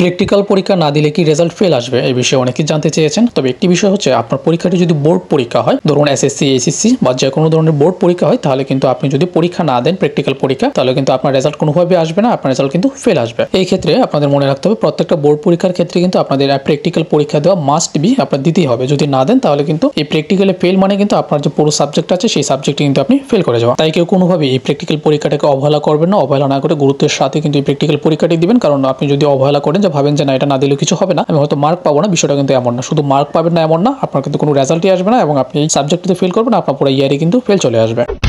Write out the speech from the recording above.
practical পরীক্ষা না দিলে কি রেজাল্ট ফেল আসবে এই বিষয়ে অনেকেই জানতে চেয়েছেন তবে একটি বিষয় হচ্ছে আপনার পরীক্ষাটি যদি বোর্ড পরীক্ষা হয় ধরুন এসএসসি এসএসসি বা যে কোনো ধরনের বোর্ড পরীক্ষা হয় তাহলে কিন্তু আপনি যদি পরীক্ষা না দেন প্র্যাকটিক্যাল পরীক্ষা তাহলে কিন্তু আপনার রেজাল্ট কোনোভাবে আসবে না আপনার রেজাল্ট কিন্তু ফেল আসবে এই ক্ষেত্রে আপনাদের মনে রাখতে হবে প্রত্যেকটা বোর্ড পরীক্ষার ক্ষেত্রে কিন্তু আপনাদের প্র্যাকটিক্যাল পরীক্ষা দেওয়া মাস্ট বি আপনার দিতেই হবে যদি না দেন তাহলে কিন্তু এই প্র্যাকটিক্যালে ফেল মানে কিন্তু আপনার যে পুরো সাবজেক্ট আছে সেই সাবজেক্টে কিন্তু আপনি ফেল করে যাওয়া তাই কেউ কোনোভাবে এই প্র্যাকটিক্যাল পরীক্ষাটাকে অবহেলা করবেন না অবহেলা না করে গুরুত্বের সাথে কিন্তু এই প্র্যাকটিক্যাল পরীক্ষাটি দিবেন কারণ আপনি যদি অবহেলা করেন ভাবেন যে না এটা না দিলেও কিছু হবে না আমি হয়তো মার্ক পাবো না বিষয়টা কিন্তু এমন না শুধু মার্ক পাবেন না এমন না আপনার কিন্তু কোনো রেজাল্টই আসবে না এবং আপনি এই সাবজেক্টটিতে ফেল করবেন আপনার পুরো ইয়ারে কিন্তু ফেল চলে আসবে